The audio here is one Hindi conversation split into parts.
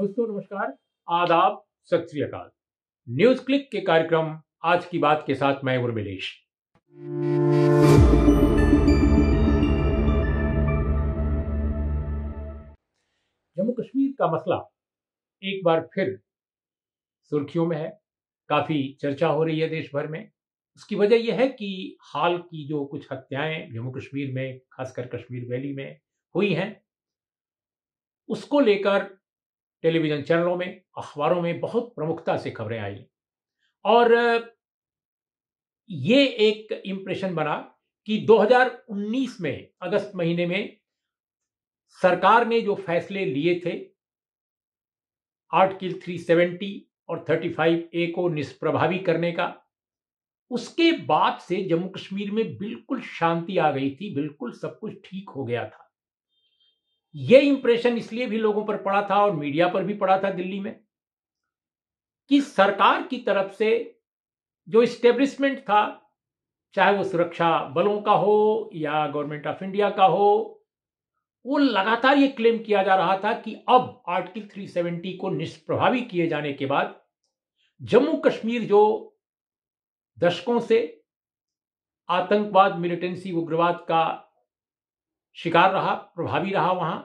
दोस्तों नमस्कार आदाब सत न्यूज क्लिक के कार्यक्रम आज की बात के साथ मैं उर्मिलेश जम्मू कश्मीर का मसला एक बार फिर सुर्खियों में है काफी चर्चा हो रही है देश भर में उसकी वजह यह है कि हाल की जो कुछ हत्याएं जम्मू कश्मीर में खासकर कश्मीर वैली में हुई हैं उसको लेकर टेलीविज़न चैनलों में अखबारों में बहुत प्रमुखता से खबरें आई और ये एक इम्प्रेशन बना कि 2019 में अगस्त महीने में सरकार ने जो फैसले लिए थे आर्टिकल 370 और 35 ए को निष्प्रभावी करने का उसके बाद से जम्मू कश्मीर में बिल्कुल शांति आ गई थी बिल्कुल सब कुछ ठीक हो गया था यह इंप्रेशन इसलिए भी लोगों पर पड़ा था और मीडिया पर भी पड़ा था दिल्ली में कि सरकार की तरफ से जो स्टेब्लिशमेंट था चाहे वो सुरक्षा बलों का हो या गवर्नमेंट ऑफ इंडिया का हो वो लगातार ये क्लेम किया जा रहा था कि अब आर्टिकल 370 को निष्प्रभावी किए जाने के बाद जम्मू कश्मीर जो दशकों से आतंकवाद मिलिटेंसी उग्रवाद का शिकार रहा प्रभावी रहा वहां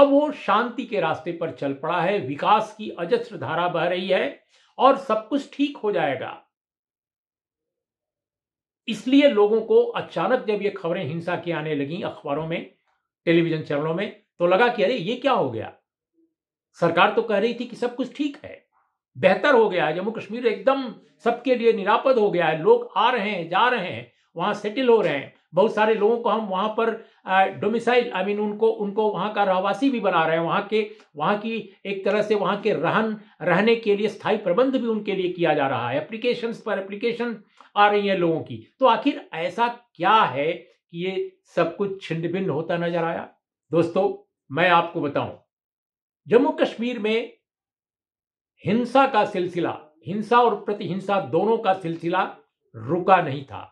अब वो शांति के रास्ते पर चल पड़ा है विकास की अजस्त्र धारा बह रही है और सब कुछ ठीक हो जाएगा इसलिए लोगों को अचानक जब ये खबरें हिंसा की आने लगी अखबारों में टेलीविजन चैनलों में तो लगा कि अरे ये क्या हो गया सरकार तो कह रही थी कि सब कुछ ठीक है बेहतर हो गया जम्मू कश्मीर एकदम सबके लिए निरापद हो गया है लोग आ रहे हैं जा रहे हैं वहां सेटिल हो रहे हैं बहुत सारे लोगों को हम वहां पर डोमिसाइल आई मीन उनको उनको वहां का रहवासी भी बना रहे हैं वहां के वहां की एक तरह से वहां के रहन रहने के लिए स्थायी प्रबंध भी उनके लिए किया जा रहा है एप्लीकेशन पर एप्लीकेशन आ रही है लोगों की तो आखिर ऐसा क्या है कि ये सब कुछ छिन्न भिन्न होता नजर आया दोस्तों मैं आपको बताऊं जम्मू कश्मीर में हिंसा का सिलसिला हिंसा और प्रतिहिंसा दोनों का सिलसिला रुका नहीं था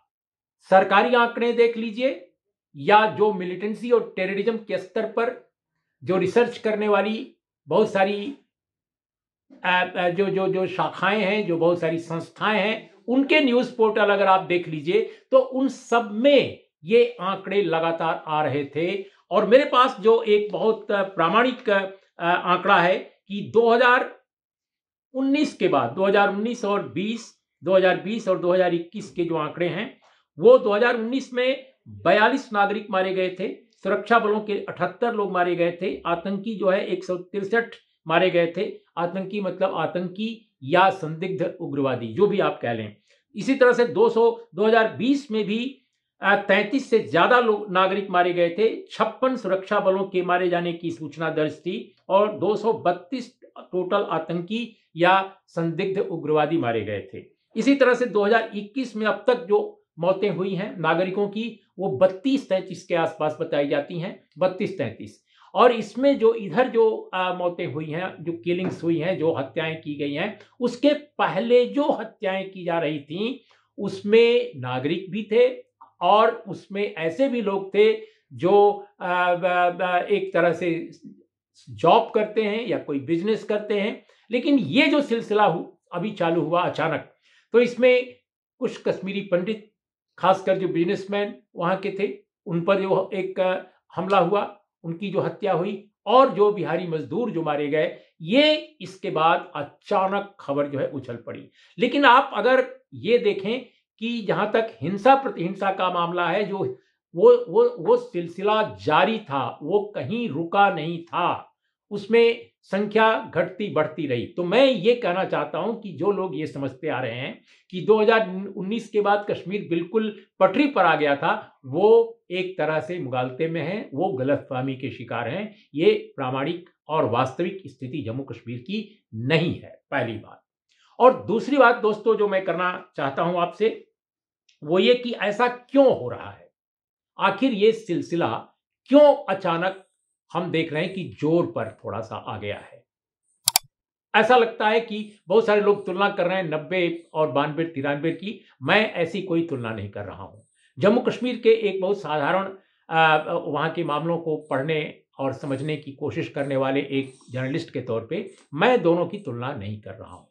सरकारी आंकड़े देख लीजिए या जो मिलिटेंसी और टेररिज्म के स्तर पर जो रिसर्च करने वाली बहुत सारी जो जो जो शाखाएं हैं जो बहुत सारी संस्थाएं हैं उनके न्यूज पोर्टल अगर आप देख लीजिए तो उन सब में ये आंकड़े लगातार आ रहे थे और मेरे पास जो एक बहुत प्रामाणिक आंकड़ा है कि 2019 के बाद 2019 और 20 2020 और 2021 के जो आंकड़े हैं वो 2019 में 42 नागरिक मारे गए थे सुरक्षा बलों के 78 लोग मारे गए थे आतंकी जो है एक मारे गए थे आतंकी मतलब आतंकी या संदिग्ध उग्रवादी जो भी आप कह लें इसी तरह से 200 2020 में भी 33 से ज्यादा लोग नागरिक मारे गए थे छप्पन सुरक्षा बलों के मारे जाने की सूचना दर्ज थी और 232 टोटल आतंकी या संदिग्ध उग्रवादी मारे गए थे इसी तरह से 2021 में अब तक जो मौतें हुई हैं नागरिकों की वो बत्तीस तैंतीस के आसपास बताई जाती हैं बत्तीस तैंतीस और इसमें जो इधर जो मौतें हुई हैं जो किलिंग्स हुई हैं जो हत्याएं की गई हैं उसके पहले जो हत्याएं की जा रही थी उसमें नागरिक भी थे और उसमें ऐसे भी लोग थे जो एक तरह से जॉब करते हैं या कोई बिजनेस करते हैं लेकिन ये जो सिलसिला अभी चालू हुआ अचानक तो इसमें कुछ कश्मीरी पंडित खासकर जो बिजनेसमैन वहाँ के थे उन पर जो एक हमला हुआ उनकी जो हत्या हुई और जो बिहारी मजदूर जो मारे गए ये इसके बाद अचानक खबर जो है उछल पड़ी लेकिन आप अगर ये देखें कि जहां तक हिंसा प्रतिहिंसा का मामला है जो वो वो वो सिलसिला जारी था वो कहीं रुका नहीं था उसमें संख्या घटती बढ़ती रही तो मैं ये कहना चाहता हूं कि जो लोग ये समझते आ रहे हैं कि 2019 के बाद कश्मीर बिल्कुल पटरी पर आ गया था वो एक तरह से मुगालते में हैं वो गलतफहमी के शिकार हैं ये प्रामाणिक और वास्तविक स्थिति जम्मू कश्मीर की नहीं है पहली बात और दूसरी बात दोस्तों जो मैं करना चाहता हूं आपसे वो ये कि ऐसा क्यों हो रहा है आखिर ये सिलसिला क्यों अचानक हम देख रहे हैं कि जोर पर थोड़ा सा आ गया है ऐसा लगता है कि बहुत सारे लोग तुलना कर रहे हैं नब्बे और बानवे तिरानवे की मैं ऐसी कोई तुलना नहीं कर रहा हूँ जम्मू कश्मीर के एक बहुत साधारण वहां के मामलों को पढ़ने और समझने की कोशिश करने वाले एक जर्नलिस्ट के तौर पे मैं दोनों की तुलना नहीं कर रहा हूँ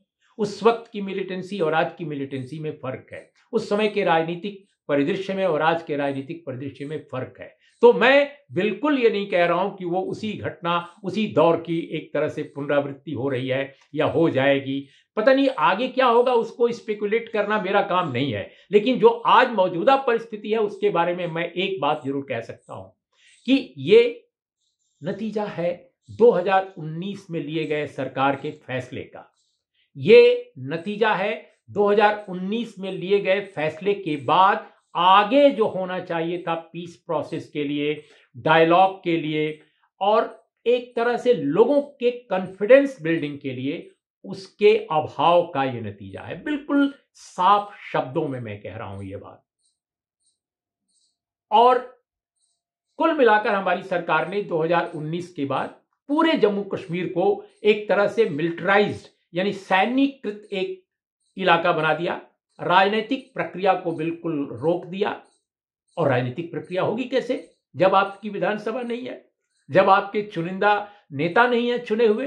उस वक्त की मिलिटेंसी और आज की मिलिटेंसी में फर्क है उस समय के राजनीतिक परिदृश्य में और आज के राजनीतिक परिदृश्य में फर्क है तो मैं बिल्कुल ये नहीं कह रहा हूं कि वो उसी घटना उसी दौर की एक तरह से पुनरावृत्ति हो रही है या हो जाएगी पता नहीं आगे क्या होगा उसको स्पेकुलेट करना मेरा काम नहीं है लेकिन जो आज मौजूदा परिस्थिति है उसके बारे में मैं एक बात जरूर कह सकता हूं कि ये नतीजा है 2019 में लिए गए सरकार के फैसले का ये नतीजा है 2019 में लिए गए फैसले के बाद आगे जो होना चाहिए था पीस प्रोसेस के लिए डायलॉग के लिए और एक तरह से लोगों के कॉन्फिडेंस बिल्डिंग के लिए उसके अभाव का यह नतीजा है बिल्कुल साफ शब्दों में मैं कह रहा हूं यह बात और कुल मिलाकर हमारी सरकार ने 2019 के बाद पूरे जम्मू कश्मीर को एक तरह से मिलिटराइज्ड यानी सैनिकृत एक इलाका बना दिया राजनीतिक प्रक्रिया को बिल्कुल रोक दिया और राजनीतिक प्रक्रिया होगी कैसे जब आपकी विधानसभा नहीं है जब आपके चुनिंदा नेता नहीं है चुने हुए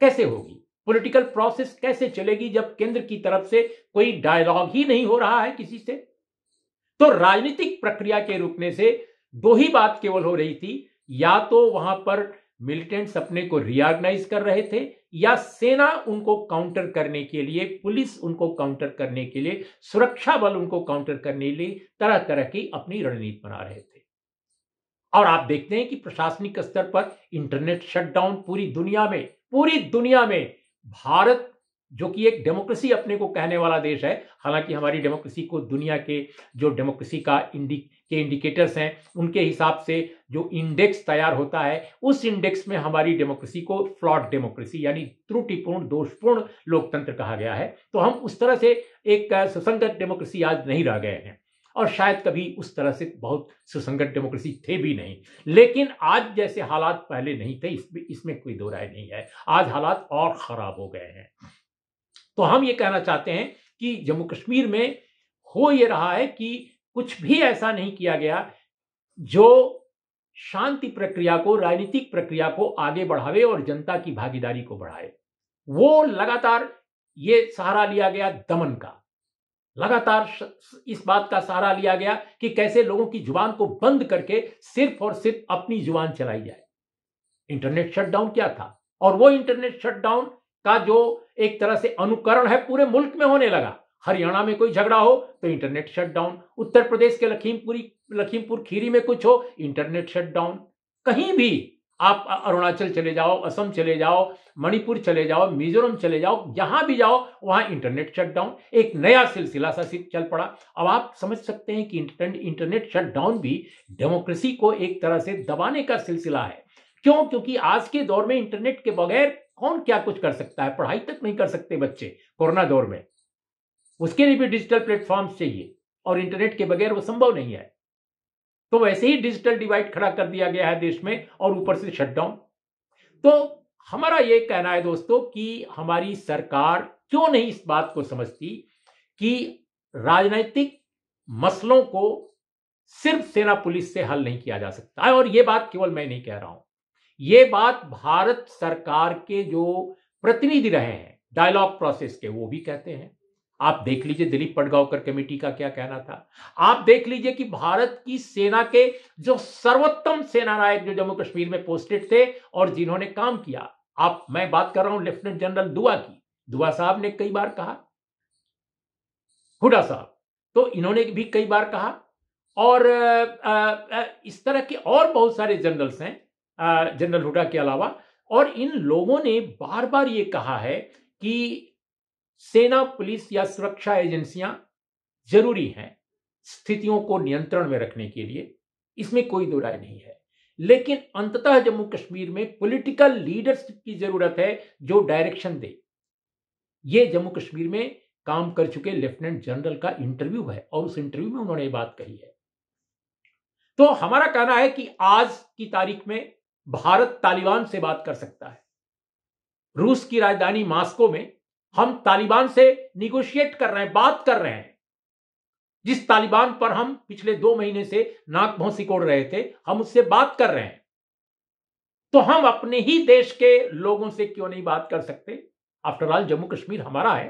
कैसे होगी पॉलिटिकल प्रोसेस कैसे चलेगी जब केंद्र की तरफ से कोई डायलॉग ही नहीं हो रहा है किसी से तो राजनीतिक प्रक्रिया के रुकने से दो ही बात केवल हो रही थी या तो वहां पर मिलिटेंट्स अपने को रिऑर्गेनाइज कर रहे थे या सेना उनको काउंटर करने के लिए पुलिस उनको काउंटर करने के लिए सुरक्षा बल उनको काउंटर करने के लिए तरह तरह की अपनी रणनीति बना रहे थे और आप देखते हैं कि प्रशासनिक स्तर पर इंटरनेट शटडाउन पूरी दुनिया में पूरी दुनिया में भारत जो कि एक डेमोक्रेसी अपने को कहने वाला देश है हालांकि हमारी डेमोक्रेसी को दुनिया के जो डेमोक्रेसी का इंडिक के इंडिकेटर्स हैं उनके हिसाब से जो इंडेक्स तैयार होता है उस इंडेक्स में हमारी डेमोक्रेसी को फ्लॉड डेमोक्रेसी यानी त्रुटिपूर्ण दोषपूर्ण लोकतंत्र कहा गया है तो हम उस तरह से एक सुसंगत डेमोक्रेसी आज नहीं रह गए हैं और शायद कभी उस तरह से बहुत सुसंगत डेमोक्रेसी थे भी नहीं लेकिन आज जैसे हालात पहले नहीं थे इसमें इसमें कोई दो राय नहीं है आज हालात और खराब हो गए हैं तो हम ये कहना चाहते हैं कि जम्मू कश्मीर में हो ये रहा है कि कुछ भी ऐसा नहीं किया गया जो शांति प्रक्रिया को राजनीतिक प्रक्रिया को आगे बढ़ावे और जनता की भागीदारी को बढ़ाए वो लगातार ये सहारा लिया गया दमन का लगातार इस बात का सहारा लिया गया कि कैसे लोगों की जुबान को बंद करके सिर्फ और सिर्फ अपनी जुबान चलाई जाए इंटरनेट शटडाउन क्या था और वो इंटरनेट शटडाउन का जो एक तरह से अनुकरण है पूरे मुल्क में होने लगा हरियाणा में कोई झगड़ा हो तो इंटरनेट शटडाउन उत्तर प्रदेश के लखीमपुरी लखीमपुर खीरी में कुछ हो इंटरनेट शटडाउन कहीं भी आप अरुणाचल चले जाओ असम चले जाओ मणिपुर चले जाओ मिजोरम चले जाओ जहां भी जाओ वहां इंटरनेट शटडाउन एक नया सिलसिला सा चल पड़ा अब आप समझ सकते हैं कि इंटरनेट इंटरनेट शटडाउन भी डेमोक्रेसी को एक तरह से दबाने का सिलसिला है क्यों क्योंकि आज के दौर में इंटरनेट के बगैर कौन क्या कुछ कर सकता है पढ़ाई तक नहीं कर सकते बच्चे कोरोना दौर में उसके लिए भी डिजिटल प्लेटफॉर्म चाहिए और इंटरनेट के बगैर वो संभव नहीं है तो वैसे ही डिजिटल डिवाइड खड़ा कर दिया गया है देश में और ऊपर से शटडाउन तो हमारा ये कहना है दोस्तों कि हमारी सरकार क्यों नहीं इस बात को समझती कि राजनीतिक मसलों को सिर्फ सेना पुलिस से हल नहीं किया जा सकता है और यह बात केवल मैं नहीं कह रहा हूं ये बात भारत सरकार के जो प्रतिनिधि रहे हैं डायलॉग प्रोसेस के वो भी कहते हैं आप देख लीजिए दिलीप पटगांवकर कमेटी का क्या कहना था आप देख लीजिए कि भारत की सेना के जो सर्वोत्तम सेना नायक जो जम्मू कश्मीर में पोस्टेड थे और जिन्होंने काम किया आप मैं बात कर रहा हूं लेफ्टिनेंट जनरल दुआ की दुआ साहब ने कई बार कहा हुडा साहब तो इन्होंने भी कई बार कहा और इस तरह के और बहुत सारे जनरल्स हैं जनरल हुडा के अलावा और इन लोगों ने बार बार ये कहा है कि सेना पुलिस या सुरक्षा एजेंसियां जरूरी हैं स्थितियों को नियंत्रण में रखने के लिए इसमें कोई दो राय नहीं है लेकिन अंततः जम्मू कश्मीर में पॉलिटिकल लीडरशिप की जरूरत है जो डायरेक्शन दे ये जम्मू कश्मीर में काम कर चुके लेफ्टिनेंट जनरल का इंटरव्यू है और उस इंटरव्यू में उन्होंने ये बात कही है तो हमारा कहना है कि आज की तारीख में भारत तालिबान से बात कर सकता है रूस की राजधानी मास्को में हम तालिबान से निगोशिएट कर रहे हैं बात कर रहे हैं जिस तालिबान पर हम पिछले दो महीने से नाक भों सिकोड़ रहे थे हम उससे बात कर रहे हैं तो हम अपने ही देश के लोगों से क्यों नहीं बात कर सकते आफ्टरऑल जम्मू कश्मीर हमारा है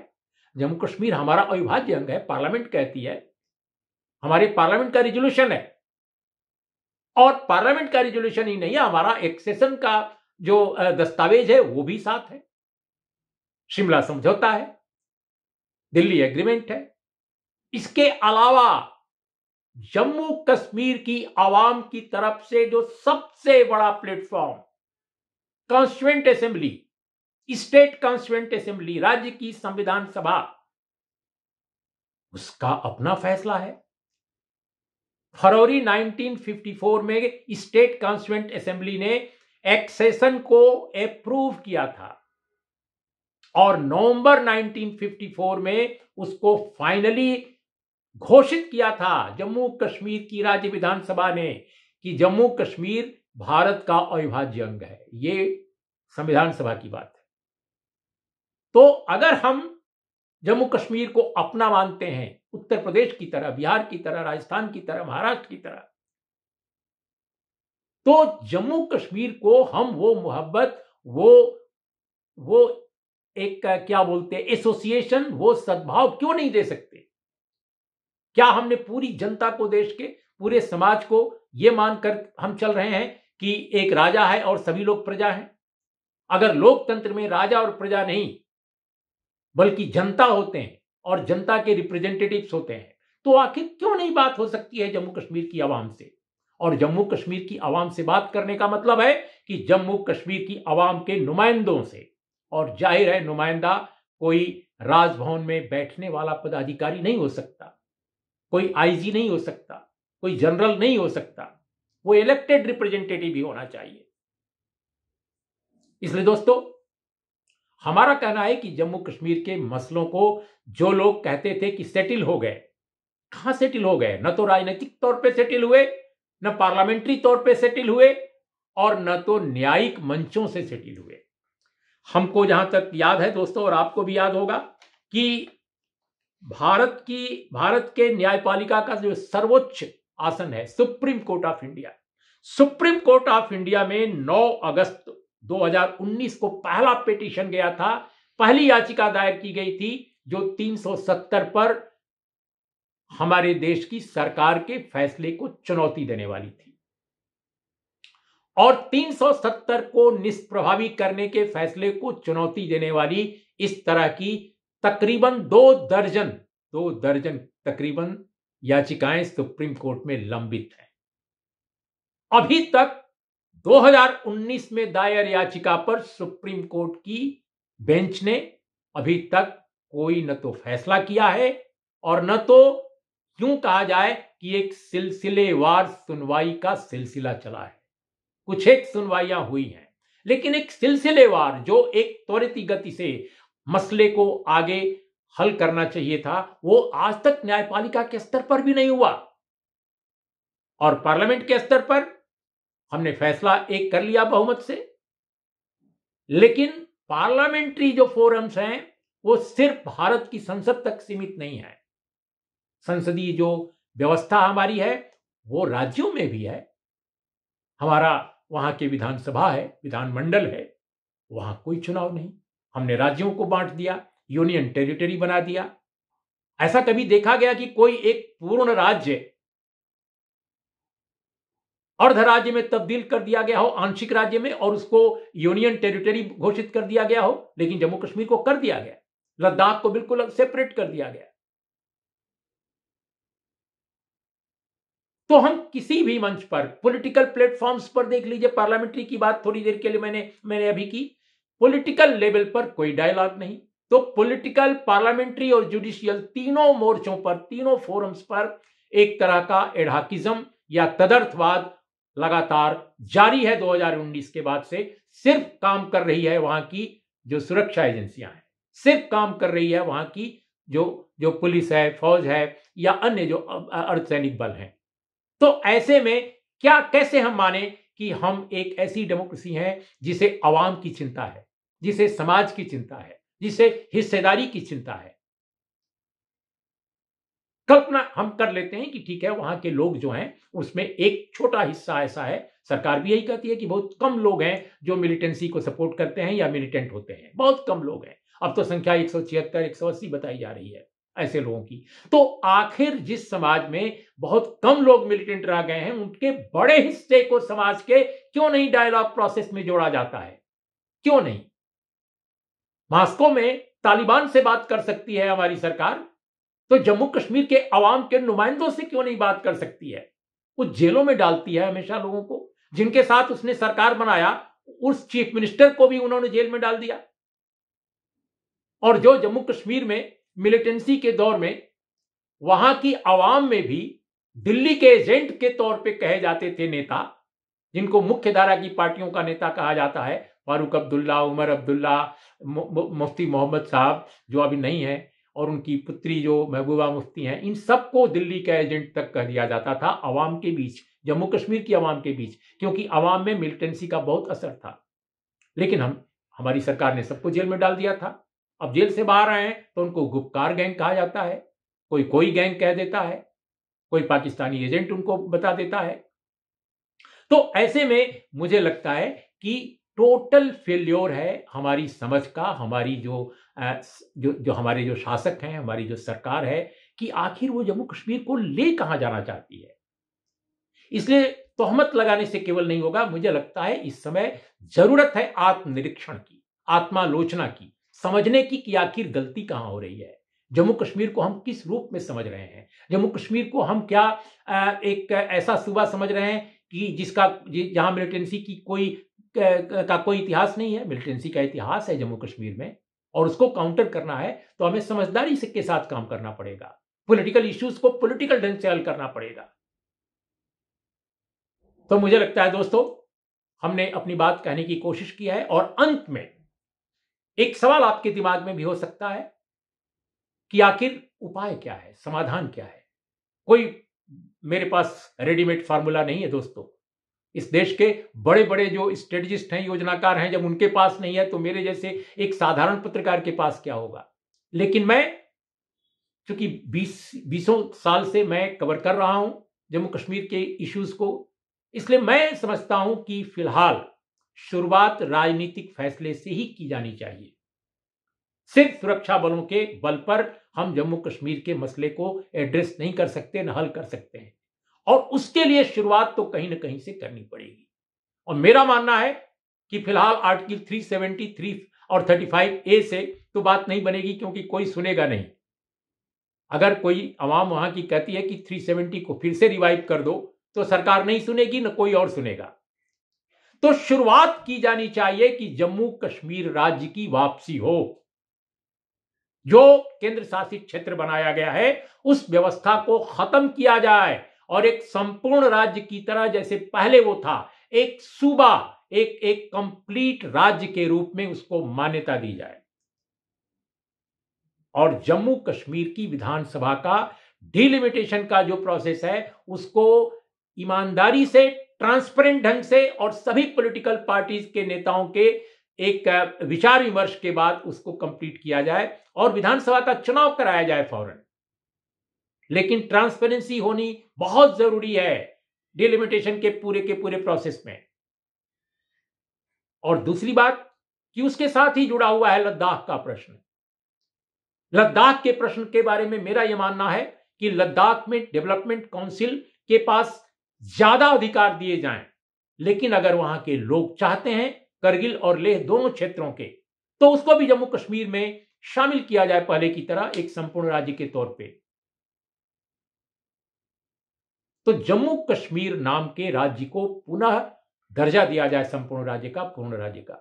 जम्मू कश्मीर हमारा अविभाज्य अंग है पार्लियामेंट कहती है हमारे पार्लियामेंट का रेजोल्यूशन है और पार्लियामेंट का रेजोल्यूशन ही नहीं हमारा एक्सेशन का जो दस्तावेज है वो भी साथ है शिमला समझौता है दिल्ली एग्रीमेंट है इसके अलावा जम्मू कश्मीर की आवाम की तरफ से जो सबसे बड़ा platform constituent assembly state constituent assembly राज्य की संविधान सभा उसका अपना फैसला है फरवरी 1954 में स्टेट कॉन्स्टिट्यूंट असेंबली ने एक्सेशन को अप्रूव किया था और नवंबर 1954 में उसको फाइनली घोषित किया था जम्मू कश्मीर की राज्य विधानसभा ने कि जम्मू कश्मीर भारत का अविभाज्य अंग है ये संविधान सभा की बात है तो अगर हम जम्मू कश्मीर को अपना मानते हैं उत्तर प्रदेश की तरह बिहार की तरह राजस्थान की तरह महाराष्ट्र की तरह तो जम्मू कश्मीर को हम वो मोहब्बत वो वो एक क्या बोलते हैं एसोसिएशन वो सद्भाव क्यों नहीं दे सकते क्या हमने पूरी जनता को देश के पूरे समाज को ये मानकर हम चल रहे हैं कि एक राजा है और सभी लोग प्रजा हैं अगर लोकतंत्र में राजा और प्रजा नहीं बल्कि जनता होते हैं और जनता के रिप्रेजेंटेटिव होते हैं तो आखिर क्यों नहीं बात हो सकती है जम्मू कश्मीर की आवाम से और जम्मू कश्मीर की आवाम से बात करने का मतलब है कि जम्मू कश्मीर की आवाम के नुमाइंदों से और जाहिर है नुमाइंदा कोई राजभवन में बैठने वाला पदाधिकारी नहीं हो सकता कोई आईजी नहीं हो सकता कोई जनरल नहीं हो सकता वो इलेक्टेड रिप्रेजेंटेटिव भी होना चाहिए इसलिए दोस्तों हमारा कहना है कि जम्मू कश्मीर के मसलों को जो लोग कहते थे कि सेटिल हो गए कहां सेटल हो गए न तो राजनीतिक तौर पे सेटिल हुए न पार्लियामेंट्री तौर पे सेटिल हुए और न तो न्यायिक मंचों से सेटिल हुए हमको जहां तक याद है दोस्तों और आपको भी याद होगा कि भारत की भारत के न्यायपालिका का जो सर्वोच्च आसन है supreme court of India supreme court of India में 9 अगस्त 2019 को पहला पिटीशन गया था पहली याचिका दायर की गई थी जो 370 पर हमारे देश की सरकार के फैसले को चुनौती देने वाली थी और 370 को निष्प्रभावी करने के फैसले को चुनौती देने वाली इस तरह की तकरीबन दो दर्जन दो दर्जन तकरीबन याचिकाएं सुप्रीम कोर्ट में लंबित हैं अभी तक 2019 में दायर याचिका पर सुप्रीम कोर्ट की बेंच ने अभी तक कोई न तो फैसला किया है और न तो यूं कहा जाए कि एक सिलसिलेवार सुनवाई का सिलसिला चला है कुछ एक सुनवाइयां हुई हैं लेकिन एक सिलसिलेवार जो एक त्वरित गति से मसले को आगे हल करना चाहिए था वो आज तक न्यायपालिका के स्तर पर भी नहीं हुआ और पार्लियामेंट के स्तर पर हमने फैसला एक कर लिया बहुमत से लेकिन पार्लियामेंट्री जो फोरम्स हैं वो सिर्फ भारत की संसद तक सीमित नहीं है संसदीय जो व्यवस्था हमारी है वो राज्यों में भी है हमारा वहां के विधानसभा है विधानमंडल है वहां कोई चुनाव नहीं हमने राज्यों को बांट दिया यूनियन टेरिटरी बना दिया ऐसा कभी देखा गया कि कोई एक पूर्ण राज्य अर्ध राज्य में तब्दील कर दिया गया हो आंशिक राज्य में और उसको यूनियन टेरिटरी घोषित कर दिया गया हो लेकिन जम्मू कश्मीर को कर दिया गया लद्दाख को बिल्कुल सेपरेट कर दिया गया तो हम किसी भी मंच पर पॉलिटिकल प्लेटफॉर्म्स पर देख लीजिए पार्लियामेंट्री की बात थोड़ी देर के लिए मैंने मैंने अभी की पॉलिटिकल लेवल पर कोई डायलॉग नहीं तो पॉलिटिकल पार्लियामेंट्री और जुडिशियल तीनों मोर्चों पर तीनों फोरम्स पर एक तरह का एडहाकिज्म या तदर्थवाद लगातार जारी है 2019 के बाद से सिर्फ काम कर रही है वहां की जो सुरक्षा एजेंसियां हैं सिर्फ काम कर रही है वहां की जो जो पुलिस है फौज है या अन्य जो अर्धसैनिक बल हैं तो ऐसे में क्या कैसे हम माने कि हम एक ऐसी डेमोक्रेसी हैं जिसे अवाम की चिंता है जिसे समाज की चिंता है जिसे हिस्सेदारी की चिंता है कल्पना हम कर लेते हैं कि ठीक है वहां के लोग जो हैं उसमें एक छोटा हिस्सा ऐसा है सरकार भी यही कहती है कि बहुत कम लोग हैं जो मिलिटेंसी को सपोर्ट करते हैं या मिलिटेंट होते हैं बहुत कम लोग हैं अब तो संख्या एक सौ छिहत्तर एक सौ अस्सी बताई जा रही है ऐसे लोगों की तो आखिर जिस समाज में बहुत कम लोग मिलिटेंट रह गए हैं उनके बड़े हिस्से को समाज के क्यों नहीं डायलॉग प्रोसेस में जोड़ा जाता है क्यों नहीं मास्को में तालिबान से बात कर सकती है हमारी सरकार तो जम्मू कश्मीर के अवाम के नुमाइंदों से क्यों नहीं बात कर सकती है वो जेलों में डालती है हमेशा लोगों को जिनके साथ उसने सरकार बनाया उस चीफ मिनिस्टर को भी उन्होंने जेल में डाल दिया और जो जम्मू कश्मीर में मिलिटेंसी के दौर में वहां की आवाम में भी दिल्ली के एजेंट के तौर पे कहे जाते थे नेता जिनको मुख्य धारा की पार्टियों का नेता कहा जाता है फारूक अब्दुल्ला उमर अब्दुल्ला मुफ्ती मोहम्मद साहब जो अभी नहीं है और उनकी पुत्री जो महबूबा मुफ्ती हैं इन सबको दिल्ली का एजेंट तक कह दिया जाता था आवाम के बीच जम्मू कश्मीर की आवाम के बीच क्योंकि आवाम में मिलिटेंसी का बहुत असर था लेकिन हम हमारी सरकार ने सबको जेल में डाल दिया था अब जेल से बाहर आए तो उनको गुप्कार गैंग कहा जाता है कोई कोई गैंग कह देता है कोई पाकिस्तानी एजेंट उनको बता देता है तो ऐसे में मुझे लगता है कि टोटल फेल्योर है हमारी समझ का हमारी जो जो जो हमारे जो शासक हैं हमारी जो सरकार है कि आखिर वो जम्मू कश्मीर को ले कहां जाना चाहती है इसलिए तोहमत लगाने से केवल नहीं होगा मुझे लगता है इस समय जरूरत है आत्मनिरीक्षण की आत्मालोचना की समझने की कि आखिर गलती कहां हो रही है जम्मू कश्मीर को हम किस रूप में समझ रहे हैं जम्मू कश्मीर को हम क्या एक ऐसा सूबा समझ रहे हैं कि जिसका जहां मिलिटेंसी की कोई का कोई इतिहास नहीं है मिलिटेंसी का इतिहास है जम्मू कश्मीर में और उसको काउंटर करना है तो हमें समझदारी से के साथ काम करना पड़ेगा पॉलिटिकल इश्यूज को पॉलिटिकल ढंग से हल करना पड़ेगा तो मुझे लगता है दोस्तों हमने अपनी बात कहने की कोशिश की है और अंत में एक सवाल आपके दिमाग में भी हो सकता है कि आखिर उपाय क्या है समाधान क्या है कोई मेरे पास रेडीमेड फार्मूला नहीं है दोस्तों इस देश के बड़े बड़े जो स्ट्रेटजिस्ट हैं योजनाकार हैं जब उनके पास नहीं है तो मेरे जैसे एक साधारण पत्रकार के पास क्या होगा लेकिन मैं चूंकि बीस बीसों साल से मैं कवर कर रहा हूं जम्मू कश्मीर के इश्यूज को इसलिए मैं समझता हूं कि फिलहाल शुरुआत राजनीतिक फैसले से ही की जानी चाहिए सिर्फ सुरक्षा बलों के बल पर हम जम्मू कश्मीर के मसले को एड्रेस नहीं कर सकते न हल कर सकते हैं और उसके लिए शुरुआत तो कहीं ना कहीं से करनी पड़ेगी और मेरा मानना है कि फिलहाल आर्टिकल 373 और 35 ए से तो बात नहीं बनेगी क्योंकि कोई सुनेगा नहीं अगर कोई आवाम वहां की कहती है कि 370 को फिर से रिवाइव कर दो तो सरकार नहीं सुनेगी ना कोई और सुनेगा तो शुरुआत की जानी चाहिए कि जम्मू कश्मीर राज्य की वापसी हो जो केंद्र शासित क्षेत्र बनाया गया है उस व्यवस्था को खत्म किया जाए और एक संपूर्ण राज्य की तरह जैसे पहले वो था एक सूबा एक एक कंप्लीट राज्य के रूप में उसको मान्यता दी जाए और जम्मू कश्मीर की विधानसभा का डिलिमिटेशन का जो प्रोसेस है उसको ईमानदारी से ट्रांसपेरेंट ढंग से और सभी पॉलिटिकल पार्टीज के नेताओं के एक विचार विमर्श के बाद उसको कंप्लीट किया जाए और विधानसभा का चुनाव कराया जाए फौरन लेकिन ट्रांसपेरेंसी होनी बहुत जरूरी है डिलिमिटेशन के पूरे के पूरे प्रोसेस में और दूसरी बात कि उसके साथ ही जुड़ा हुआ है लद्दाख का प्रश्न लद्दाख के प्रश्न के बारे में मेरा यह मानना है कि लद्दाख में डेवलपमेंट काउंसिल के पास ज्यादा अधिकार दिए जाएं लेकिन अगर वहां के लोग चाहते हैं करगिल और लेह दोनों क्षेत्रों के तो उसको भी जम्मू कश्मीर में शामिल किया जाए पहले की तरह एक संपूर्ण राज्य के तौर पर तो जम्मू कश्मीर नाम के राज्य को पुनः दर्जा दिया जाए संपूर्ण राज्य का पूर्ण राज्य का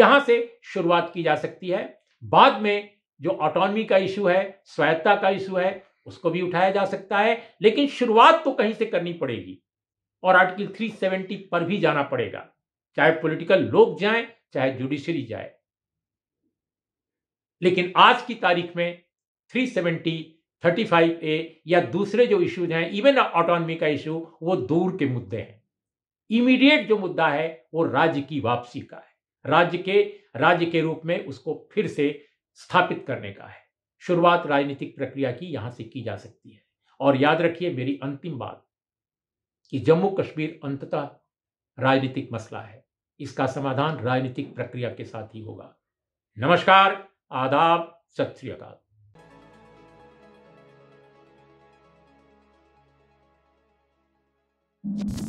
यहां से शुरुआत की जा सकती है बाद में जो ऑटोनमी का इशू है स्वायत्ता का इशू है उसको भी उठाया जा सकता है लेकिन शुरुआत तो कहीं से करनी पड़ेगी और आर्टिकल 370 पर भी जाना पड़ेगा चाहे पॉलिटिकल लोग जाएं चाहे जुडिशरी जाए लेकिन आज की तारीख में 370 थर्टी फाइव ए या दूसरे जो इश्यूज हैं इवन ऑटोनमी का इशू वो दूर के मुद्दे हैं इमीडिएट जो मुद्दा है वो राज्य की वापसी का है राज्य के राज्य के रूप में उसको फिर से स्थापित करने का है शुरुआत राजनीतिक प्रक्रिया की यहां से की जा सकती है और याद रखिए मेरी अंतिम बात कि जम्मू कश्मीर अंततः राजनीतिक मसला है इसका समाधान राजनीतिक प्रक्रिया के साथ ही होगा नमस्कार आदाब सत श्री अकाल you